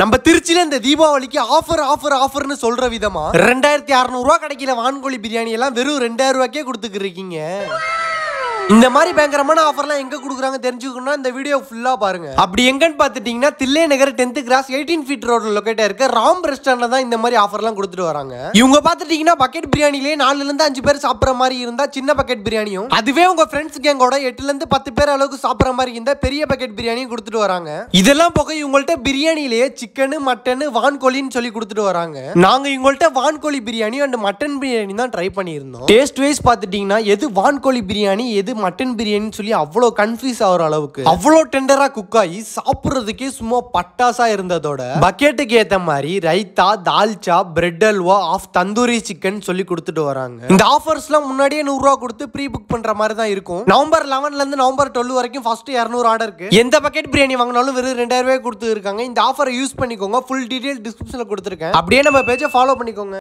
நம்ம திருச்சியில இந்த தீபாவளிக்கு ஆஃபர் ஆஃபர் ஆஃபர்னு சொல்ற விதமா ரெண்டாயிரத்தி அறுநூறுவா கிடைக்கல வான்கோழி பிரியாணி எல்லாம் வெறும் ரெண்டாயிரம் ரூபாய்க்கே இருக்கீங்க இந்த மாதிரி பயங்கரமான ஆஃபர்லாம் எங்க கொடுக்குறாங்க தெரிஞ்சுக்கணும்னா இந்த வீடியோ ஃபுல்லா பாருங்க அப்படி எங்கன்னு பாத்துட்டீங்கன்னா Thillai Nagar tenth cross eighteen feet road லொக்கேட்டா இருக்க ராம் ரெஸ்டாரண்ட்ல தான் இந்த மாதிரி ஆஃபர்லாம் கொடுத்துட்டு வராங்க இவங்க பாத்துட்டீங்கன்னா பக்கெட் பிரியாணிலேயே நாலுல இருந்து அஞ்சு பேர் சாப்பிட்ற மாதிரி இருந்தா சின்ன பக்கெட் பிரியாணியும் அதுவே உங்க ஃப்ரெண்ட்ஸ் கேங்கோட எட்டுல இருந்து பத்து பேர் அளவுக்கு சாப்பிட்ற மாதிரி இருந்தா பெரிய பக்கெட் பிரியாணியும் கொடுத்துட்டு வராங்க இதெல்லாம் போக இவங்கள்ட்ட பிரியாணிலேயே சிக்கனு மட்டன் வான்கோழின்னு சொல்லி கொடுத்துட்டு வராங்க நாங்க இவங்கள்ட்ட வான்கோழி பிரியாணி அண்ட் மட்டன் பிரியாணி தான் ட்ரை பண்ணியிருந்தோம் டேஸ்ட் வைஸ் பாத்துட்டீங்கன்னா எது வான்கோழி பிரியாணி எது மட்டன் பிரியாணி சொல்லி அவ்வளோ கன்ஃபியூஸ் ஆகிற அளவுக்கு அவ்வளோ டெண்டரா குக் ஆகி சாப்பிட்றதுக்கே சும்மா பட்டாசா இருந்ததோட பக்கெட்டுக்கு ஏற்ற மாதிரி raita dalcha bread halwa half tandoori chicken சொல்லி கொடுத்துட்டு வராங்க இந்த ஆஃபர்ஸ்லாம் முன்னாடியே நூறுரூவா கொடுத்து ப்ரீ புக் பண்ற மாதிரி தான் இருக்கும் நவம்பர் லெவன்ல இருந்து நவம்பர் டுவெல் வரைக்கும் ஃபர்ஸ்ட் இரநூறு ஆர்டருக்கு எந்த பக்கெட் பிரியாணி வாங்கினாலும் வெறும் ரெண்டாயிரம் ரூபாய் கொடுத்துருக்காங்க இந்த ஆஃபரை யூஸ் பண்ணிக்கோங்க ஃபுல் டீடைல் டிஸ்கிரிப்ஷன்ல கொடுத்துருக்கேன் அப்படியே நம்ம பேஜை ஃபாலோ பண்ணிக்கோங்க